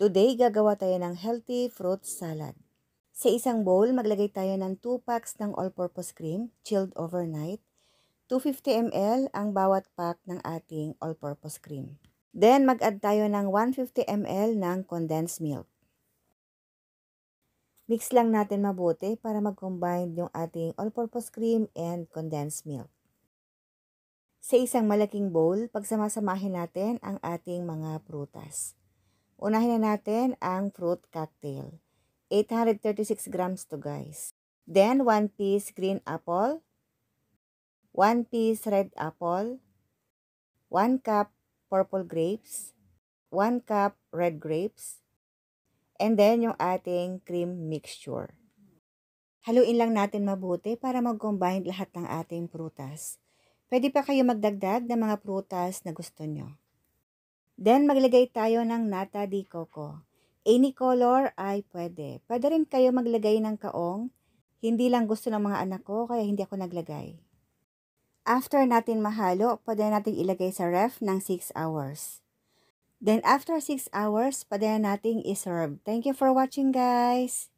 Today, gagawa tayo ng healthy fruit salad. Sa isang bowl, maglagay tayo ng 2 packs ng all-purpose cream, chilled overnight. 250 ml ang bawat pack ng ating all-purpose cream. Then, mag-add tayo ng 150 ml ng condensed milk. Mix lang natin mabuti para mag-combine yung ating all-purpose cream and condensed milk. Sa isang malaking bowl, pagsamasamahin natin ang ating mga prutas. Unahin na natin ang fruit cocktail. 836 grams to guys. Then, 1 piece green apple, 1 piece red apple, 1 cup purple grapes, 1 cup red grapes, and then yung ating cream mixture. Haluin lang natin mabuti para mag-combine lahat ng ating prutas. Pwede pa kayo magdagdag ng mga prutas na gusto nyo. Then, maglagay tayo ng nata di coco. Any color ay pwede. Pwede rin kayo maglagay ng kaong. Hindi lang gusto ng mga anak ko, kaya hindi ako naglagay. After natin mahalo, pwede natin ilagay sa ref ng 6 hours. Then after 6 hours, pwede nating iserve. Thank you for watching guys!